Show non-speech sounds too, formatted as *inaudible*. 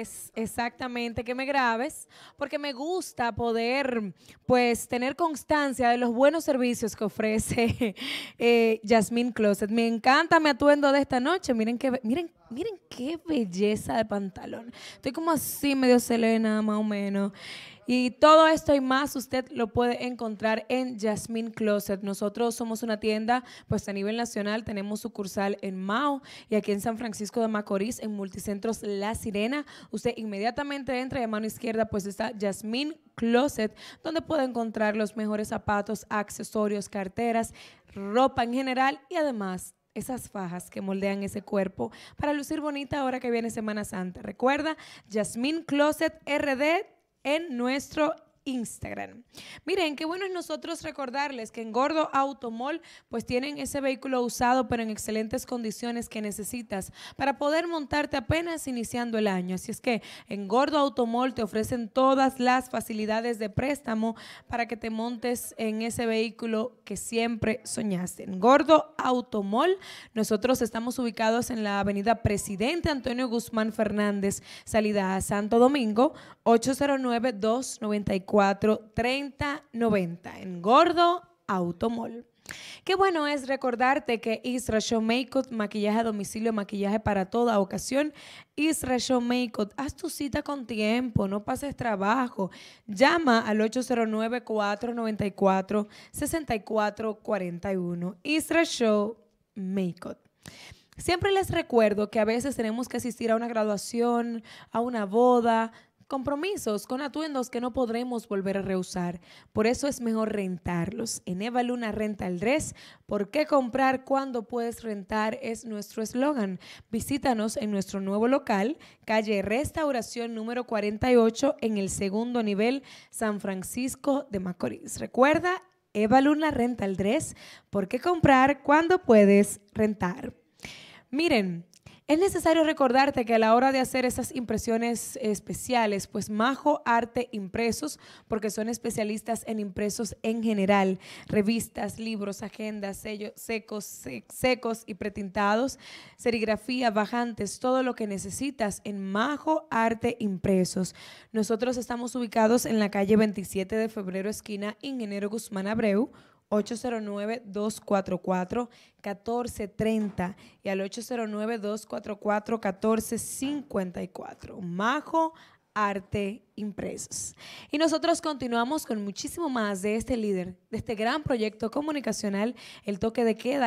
Es exactamente que me grabes, porque me gusta poder, pues, tener constancia de los buenos servicios que ofrece Jasmine *laughs* eh, Closet. Me encanta mi atuendo de esta noche. Miren que, miren Miren qué belleza de pantalón. Estoy como así, medio Selena, más o menos. Y todo esto y más usted lo puede encontrar en Jasmine Closet. Nosotros somos una tienda pues a nivel nacional, tenemos sucursal en Mao y aquí en San Francisco de Macorís, en Multicentros La Sirena. Usted inmediatamente entra y a mano izquierda pues está Jasmine Closet, donde puede encontrar los mejores zapatos, accesorios, carteras, ropa en general y además esas fajas que moldean ese cuerpo para lucir bonita ahora que viene Semana Santa. Recuerda, Jasmine Closet RD en nuestro Instagram. Miren, qué bueno es nosotros recordarles que en Gordo Automall pues tienen ese vehículo usado pero en excelentes condiciones que necesitas para poder montarte apenas iniciando el año. Así es que en Gordo Automol te ofrecen todas las facilidades de préstamo para que te montes en ese vehículo que siempre soñaste. En Gordo Automall nosotros estamos ubicados en la avenida Presidente Antonio Guzmán Fernández, salida a Santo Domingo, 809-294-3090 en Gordo Automol. Qué bueno es recordarte que Isra Show Makeup, maquillaje a domicilio, maquillaje para toda ocasión. Isra Show Makeup, haz tu cita con tiempo, no pases trabajo. Llama al 809-494-6441. Isra Show Makeup. Siempre les recuerdo que a veces tenemos que asistir a una graduación, a una boda, Compromisos con atuendos que no podremos volver a reusar. Por eso es mejor rentarlos. En Eva Luna Renta Dress. ¿Por qué comprar cuando puedes rentar? Es nuestro eslogan. Visítanos en nuestro nuevo local, calle Restauración número 48, en el segundo nivel, San Francisco de Macorís. Recuerda, Eva Luna Renta Dress. ¿Por qué comprar cuando puedes rentar? Miren, es necesario recordarte que a la hora de hacer esas impresiones especiales, pues Majo Arte Impresos, porque son especialistas en impresos en general, revistas, libros, agendas, sellos secos, secos y pretintados, serigrafía, bajantes, todo lo que necesitas en Majo Arte Impresos. Nosotros estamos ubicados en la calle 27 de febrero, esquina Ingeniero Guzmán Abreu, 809-244-1430 y al 809-244-1454. Majo Arte Impresos. Y nosotros continuamos con muchísimo más de este líder, de este gran proyecto comunicacional, el toque de queda.